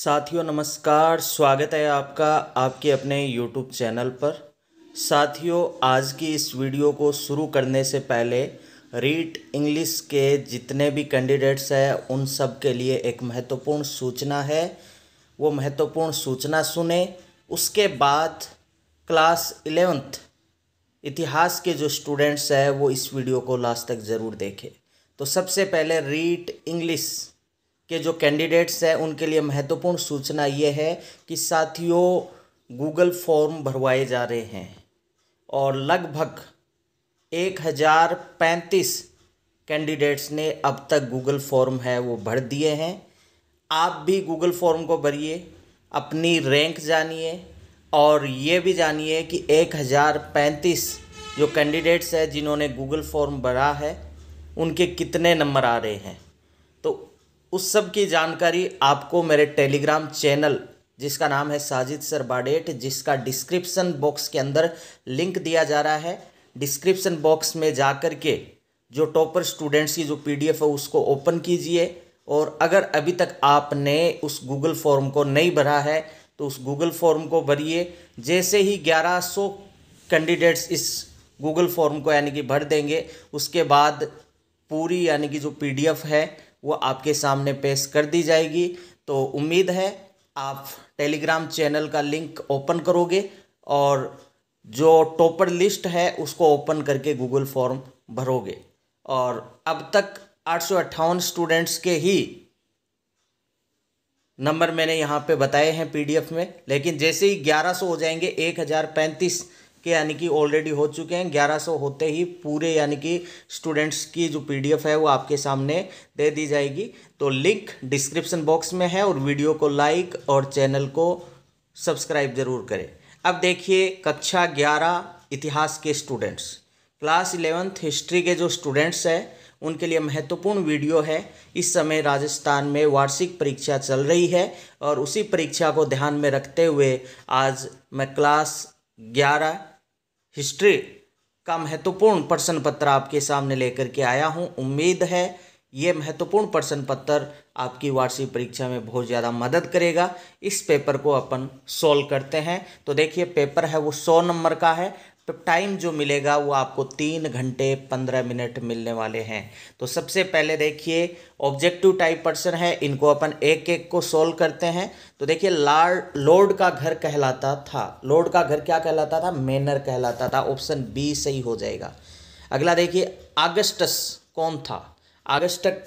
साथियों नमस्कार स्वागत है आपका आपके अपने YouTube चैनल पर साथियों आज की इस वीडियो को शुरू करने से पहले रीट इंग्लिश के जितने भी कैंडिडेट्स हैं उन सब के लिए एक महत्वपूर्ण सूचना है वो महत्वपूर्ण सूचना सुने उसके बाद क्लास इलेवेंथ इतिहास के जो स्टूडेंट्स हैं वो इस वीडियो को लास्ट तक ज़रूर देखें तो सबसे पहले रीट इंग्लिश के जो कैंडिडेट्स हैं उनके लिए महत्वपूर्ण सूचना ये है कि साथियों गूगल फॉर्म भरवाए जा रहे हैं और लगभग एक हज़ार पैंतीस कैंडिडेट्स ने अब तक गूगल फॉर्म है वो भर दिए हैं आप भी गूगल फॉर्म को भरिए अपनी रैंक जानिए और ये भी जानिए कि एक हज़ार पैंतीस जो कैंडिडेट्स हैं जिन्होंने गूगल फॉर्म भरा है उनके कितने नंबर आ रहे हैं तो उस सब की जानकारी आपको मेरे टेलीग्राम चैनल जिसका नाम है साजिद सर बाडेट जिसका डिस्क्रिप्सन बॉक्स के अंदर लिंक दिया जा रहा है डिस्क्रिप्सन बॉक्स में जा कर के जो टॉपर स्टूडेंट्स की जो पीडीएफ है उसको ओपन कीजिए और अगर अभी तक आपने उस गूगल फॉर्म को नहीं भरा है तो उस गूगल फॉर्म को भरिए जैसे ही 1100 कैंडिडेट्स इस गूगल फॉर्म को यानी कि भर देंगे उसके बाद पूरी यानी कि जो पीडीएफ है वो आपके सामने पेश कर दी जाएगी तो उम्मीद है आप टेलीग्राम चैनल का लिंक ओपन करोगे और जो टॉपर लिस्ट है उसको ओपन करके गूगल फॉर्म भरोगे और अब तक आठ स्टूडेंट्स के ही नंबर मैंने यहाँ पे बताए हैं पीडीएफ में लेकिन जैसे ही 1100 हो जाएंगे एक हज़ार पैंतीस के यानी कि ऑलरेडी हो चुके हैं 1100 होते ही पूरे यानी कि स्टूडेंट्स की जो पीडीएफ है वो आपके सामने दे दी जाएगी तो लिंक डिस्क्रिप्शन बॉक्स में है और वीडियो को लाइक और चैनल को सब्सक्राइब ज़रूर करें अब देखिए कक्षा ग्यारह इतिहास के स्टूडेंट्स क्लास इलेवेंथ हिस्ट्री के जो स्टूडेंट्स हैं उनके लिए महत्वपूर्ण वीडियो है इस समय राजस्थान में वार्षिक परीक्षा चल रही है और उसी परीक्षा को ध्यान में रखते हुए आज मैं क्लास ग्यारह हिस्ट्री का महत्वपूर्ण प्रश्न पत्र आपके सामने लेकर के आया हूँ उम्मीद है ये महत्वपूर्ण प्रश्न पत्र आपकी वार्षिक परीक्षा में बहुत ज़्यादा मदद करेगा इस पेपर को अपन सोल्व करते हैं तो देखिए पेपर है वो सौ नंबर का है तो टाइम जो मिलेगा वो आपको तीन घंटे पंद्रह मिनट मिलने वाले हैं तो सबसे पहले देखिए ऑब्जेक्टिव टाइप पर्सन है इनको अपन एक एक को सोल्व करते हैं तो देखिए लार्ड लोड का घर कहलाता था लोड का घर क्या कहलाता था मैनर कहलाता था ऑप्शन बी सही हो जाएगा अगला देखिए आगस्टस कौन था आगस्टक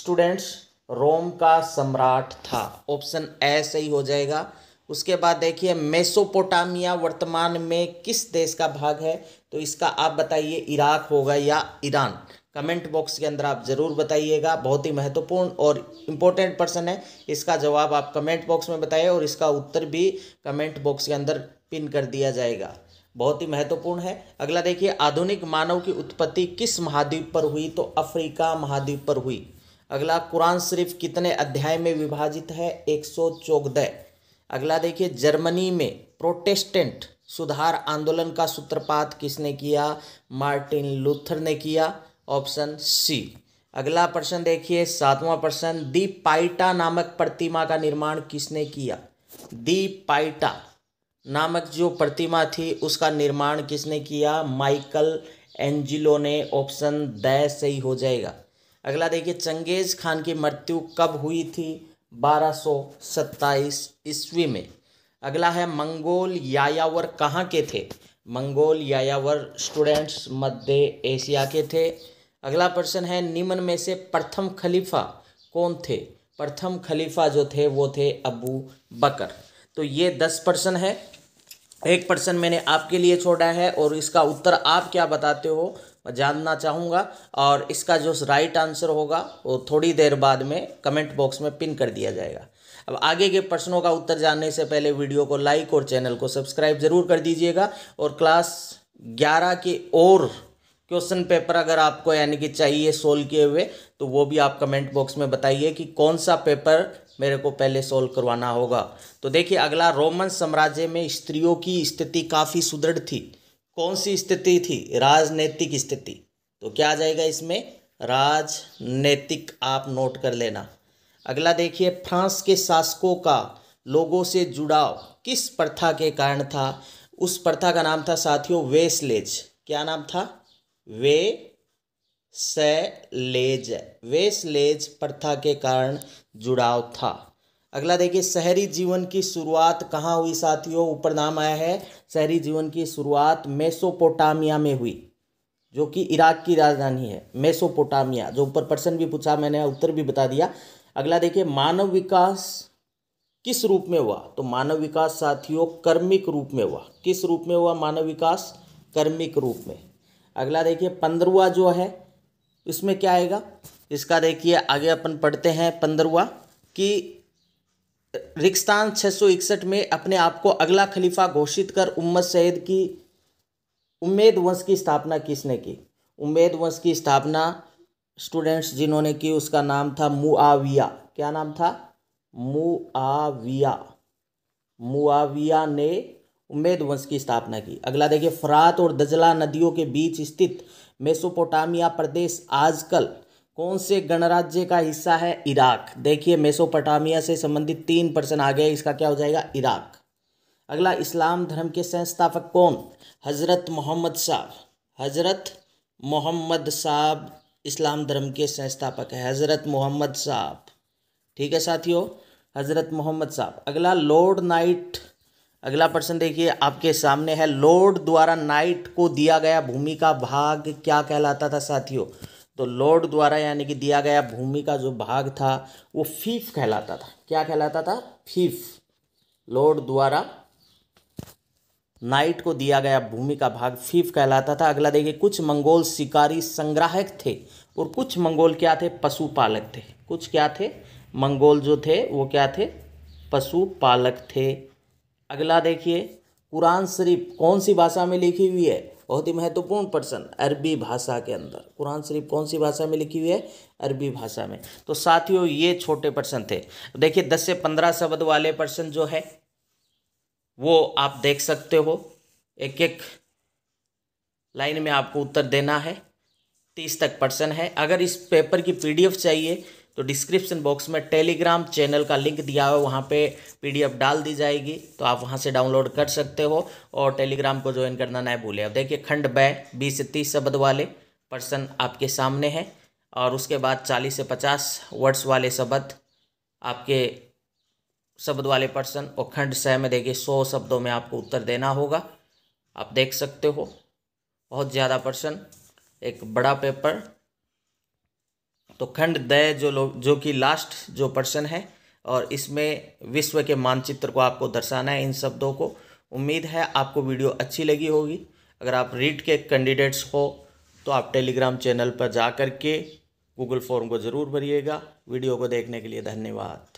स्टूडेंट्स रोम का सम्राट था ऑप्शन ए सही हो जाएगा उसके बाद देखिए मेसोपोटामिया वर्तमान में किस देश का भाग है तो इसका आप बताइए इराक होगा या ईरान कमेंट बॉक्स के अंदर आप ज़रूर बताइएगा बहुत ही महत्वपूर्ण और इम्पोर्टेंट पर्सन है इसका जवाब आप कमेंट बॉक्स में बताइए और इसका उत्तर भी कमेंट बॉक्स के अंदर पिन कर दिया जाएगा बहुत ही महत्वपूर्ण है अगला देखिए आधुनिक मानव की उत्पत्ति किस महाद्वीप पर हुई तो अफ्रीका महाद्वीप पर हुई अगला कुरान शरीफ कितने अध्याय में विभाजित है एक सौ चौदह अगला देखिए जर्मनी में प्रोटेस्टेंट सुधार आंदोलन का सूत्रपात किसने किया मार्टिन लूथर ने किया ऑप्शन सी अगला प्रश्न देखिए सातवां प्रश्न दी पाइटा नामक प्रतिमा का निर्माण किसने किया दी पाइटा नामक जो प्रतिमा थी उसका निर्माण किसने किया माइकल एंजिलो ने ऑप्शन द सही हो जाएगा अगला देखिए चंगेज़ खान की मृत्यु कब हुई थी 1227 ईस्वी में अगला है मंगोल यायावर कहाँ के थे मंगोल यायावर स्टूडेंट्स मध्य एशिया के थे अगला प्रश्न है निम्न में से प्रथम खलीफा कौन थे प्रथम खलीफा जो थे वो थे अबू बकर तो ये दस प्रश्न है एक प्रश्न मैंने आपके लिए छोड़ा है और इसका उत्तर आप क्या बताते हो जानना चाहूँगा और इसका जो राइट आंसर होगा वो थोड़ी देर बाद में कमेंट बॉक्स में पिन कर दिया जाएगा अब आगे के प्रश्नों का उत्तर जानने से पहले वीडियो को लाइक और चैनल को सब्सक्राइब ज़रूर कर दीजिएगा और क्लास ग्यारह के और क्वेश्चन पेपर अगर आपको यानी कि चाहिए सोल्व किए हुए तो वो भी आप कमेंट बॉक्स में बताइए कि कौन सा पेपर मेरे को पहले सोल्व करवाना होगा तो देखिए अगला रोमन साम्राज्य में स्त्रियों की स्थिति काफ़ी सुदृढ़ थी कौन सी स्थिति थी राजनीतिक स्थिति तो क्या आ जाएगा इसमें राजनीतिक आप नोट कर लेना अगला देखिए फ्रांस के शासकों का लोगों से जुड़ाव किस प्रथा के कारण था उस प्रथा का नाम था साथियों वेस्लेज क्या नाम था वे सलेज वेस्लेज प्रथा के कारण जुड़ाव था अगला देखिए शहरी जीवन की शुरुआत कहाँ हुई साथियों ऊपर नाम आया है शहरी जीवन की शुरुआत मेसोपोटामिया में हुई जो कि इराक की राजधानी है मेसोपोटामिया जो ऊपर प्रश्न भी पूछा मैंने उत्तर भी बता दिया अगला देखिए मानव विकास किस रूप में हुआ तो मानव विकास साथियों कर्मिक रूप में हुआ किस रूप में हुआ मानव विकास कर्मिक रूप में अगला देखिए पंद्रवा जो है इसमें क्या आएगा इसका देखिए आगे अपन पढ़ते हैं पंद्रवा कि रिक्स्तान 661 में अपने आप को अगला खलीफा घोषित कर उम्मद सैद की उम्मेद वंश की स्थापना किसने की उम्मेद वंश की स्थापना स्टूडेंट्स जिन्होंने की उसका नाम था मुआविया क्या नाम था मुआविया मुआविया ने उम्मेद वंश की स्थापना की अगला देखिए फरात और दजला नदियों के बीच स्थित मेसोपोटामिया प्रदेश आजकल कौन से गणराज्य का हिस्सा है इराक देखिए मेसोपोटामिया से संबंधित तीन पर्सन आ गए इसका क्या हो जाएगा इराक अगला इस्लाम धर्म के संस्थापक कौन हज़रत मोहम्मद साहब हज़रत मोहम्मद साहब इस्लाम धर्म के संस्थापक है हज़रत मोहम्मद साहब ठीक है साथियों हज़रत मोहम्मद साहब अगला लॉर्ड नाइट अगला प्रश्न देखिए आपके सामने है लॉर्ड द्वारा नाइट को दिया गया भूमि का भाग क्या कहलाता था साथियों तो लॉर्ड द्वारा यानी कि दिया गया भूमि का जो भाग था वो फीफ कहलाता था क्या कहलाता था फीफ लॉर्ड द्वारा नाइट को दिया गया भूमि का भाग फीफ कहलाता था अगला देखिए कुछ मंगोल शिकारी संग्राहक थे और कुछ मंगोल क्या थे पशुपालक थे कुछ क्या थे मंगोल जो थे वो क्या थे पशुपालक थे अगला देखिए कुरान शरीफ कौन सी भाषा में लिखी हुई है बहुत ही महत्वपूर्ण पर्सन अरबी भाषा के अंदर कुरान शरीफ कौन सी भाषा में लिखी हुई है अरबी भाषा में तो साथियों ये छोटे पर्सन थे देखिए दस से पंद्रह शब्द वाले पर्सन जो है वो आप देख सकते हो एक एक लाइन में आपको उत्तर देना है तीस तक पर्सन है अगर इस पेपर की पीडीएफ चाहिए तो डिस्क्रिप्शन बॉक्स में टेलीग्राम चैनल का लिंक दिया हुआ है वहाँ पे पीडीएफ डाल दी जाएगी तो आप वहाँ से डाउनलोड कर सकते हो और टेलीग्राम को ज्वाइन करना ना भूलें अब देखिए खंड बै बीस से तीस शब्द वाले पर्सन आपके सामने हैं और उसके बाद चालीस से पचास वर्ड्स वाले शब्द आपके शब्द वाले पर्सन और खंड सह में देखिए सौ शब्दों में आपको उत्तर देना होगा आप देख सकते हो बहुत ज़्यादा पर्सन एक बड़ा पेपर तो खंड दय जो लोग जो कि लास्ट जो पर्सन है और इसमें विश्व के मानचित्र को आपको दर्शाना है इन शब्दों को उम्मीद है आपको वीडियो अच्छी लगी होगी अगर आप रीड के कैंडिडेट्स हो तो आप टेलीग्राम चैनल पर जा कर के गूगल फॉर्म को ज़रूर भरिएगा वीडियो को देखने के लिए धन्यवाद